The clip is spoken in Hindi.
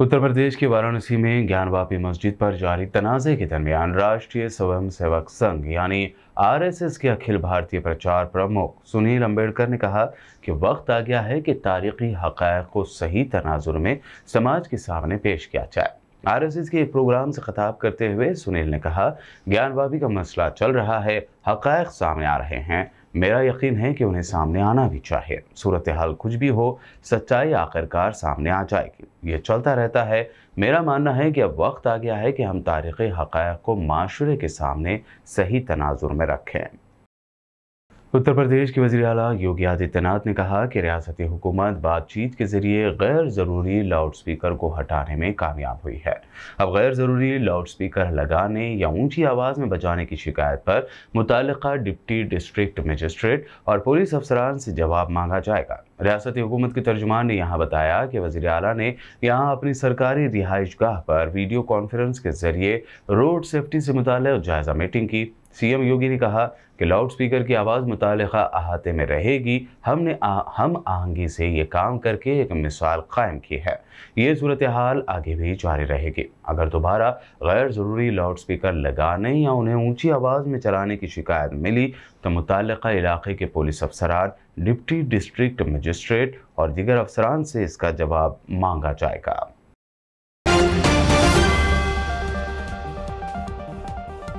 उत्तर प्रदेश के वाराणसी में ज्ञानवापी मस्जिद पर जारी तनाज़े के दरमियान राष्ट्रीय स्वयं सेवक संघ यानी आरएसएस के अखिल भारतीय प्रचार प्रमुख सुनील अंबेडकर ने कहा कि वक्त आ गया है कि तारीखी हक़ को सही तनाजुर में समाज के सामने पेश किया जाए आरएसएस के एक प्रोग्राम से खताब करते हुए सुनील ने कहा ज्ञानवापी का मसला चल रहा है हक़ सामने आ रहे हैं मेरा यकीन है कि उन्हें सामने आना भी चाहिए सूरत हाल कुछ भी हो सच्चाई आखिरकार सामने आ जाएगी ये चलता रहता है मेरा मानना है कि अब वक्त आ गया है कि हम तारीख़ हक़ को माशरे के सामने सही तनाजुर में रखें उत्तर प्रदेश के वजी अला योगी आदित्यनाथ ने कहा कि रियासती हुकूमत बातचीत के जरिए गैर ज़रूरी लाउड स्पीकर को हटाने में कामयाब हुई है अब गैर ज़रूरी लाउड स्पीकर लगाने या ऊंची आवाज़ में बजाने की शिकायत पर मुतल डिप्टी डिस्ट्रिक्ट मजिस्ट्रेट और पुलिस अफसरान से जवाब मांगा जाएगा रियासती हुकूमत के तर्जुमान ने यहाँ बताया कि वजी अला ने यहाँ अपनी सरकारी रिहाइश गह पर वीडियो कॉन्फ्रेंस के जरिए रोड सेफ्टी से मुतल जायज़ा मीटिंग की सीएम योगी ने कहा कि लाउड स्पीकर की आवाज़ मुतल अहाते में रहेगी हमने आ, हम आहंगी से ये काम करके एक मिसाल कायम की है ये सूरत हाल आगे भी जारी रहेगी अगर दोबारा गैर ज़रूरी लाउड स्पीकर लगाने या उन्हें ऊंची आवाज़ में चलाने की शिकायत मिली तो मुतल इलाके के पुलिस अफसरान डिप्टी डिस्ट्रिक्ट मजिस्ट्रेट और दिगर अफसरान से इसका जवाब मांगा जाएगा